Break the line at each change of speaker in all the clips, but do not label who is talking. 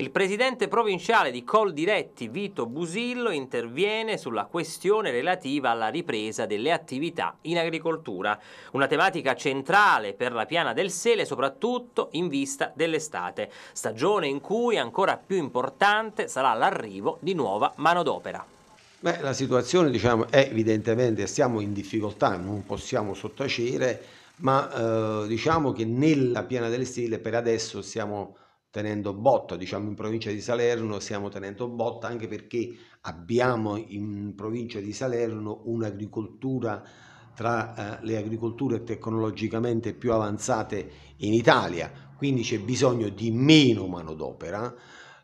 Il presidente provinciale di Col Diretti, Vito Busillo, interviene sulla questione relativa alla ripresa delle attività in agricoltura, una tematica centrale per la piana del Sele, soprattutto in vista dell'estate, stagione in cui ancora più importante sarà l'arrivo di nuova manodopera.
Beh, la situazione diciamo, è evidentemente, siamo in difficoltà, non possiamo sottacere, ma eh, diciamo che nella piana del Sele per adesso siamo tenendo botta, diciamo in provincia di Salerno stiamo tenendo botta anche perché abbiamo in provincia di Salerno un'agricoltura tra eh, le agricolture tecnologicamente più avanzate in Italia, quindi c'è bisogno di meno manodopera,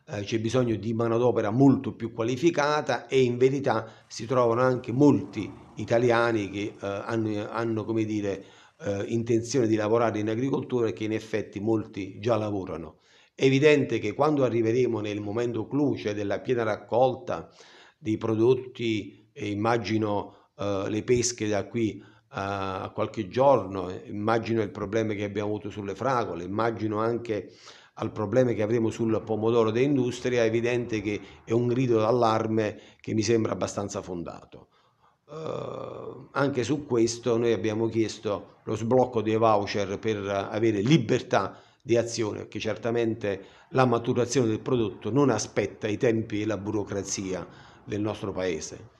eh, c'è bisogno di manodopera molto più qualificata e in verità si trovano anche molti italiani che eh, hanno, hanno, come dire, eh, intenzione di lavorare in agricoltura e che in effetti molti già lavorano è evidente che quando arriveremo nel momento clou, della piena raccolta dei prodotti, e immagino eh, le pesche da qui a qualche giorno, eh, immagino il problema che abbiamo avuto sulle fragole, immagino anche al problema che avremo sul pomodoro dell'industria, è evidente che è un grido d'allarme che mi sembra abbastanza fondato. Eh, anche su questo noi abbiamo chiesto lo sblocco dei voucher per avere libertà di azione, perché certamente la maturazione del prodotto non aspetta i tempi e la burocrazia del nostro paese.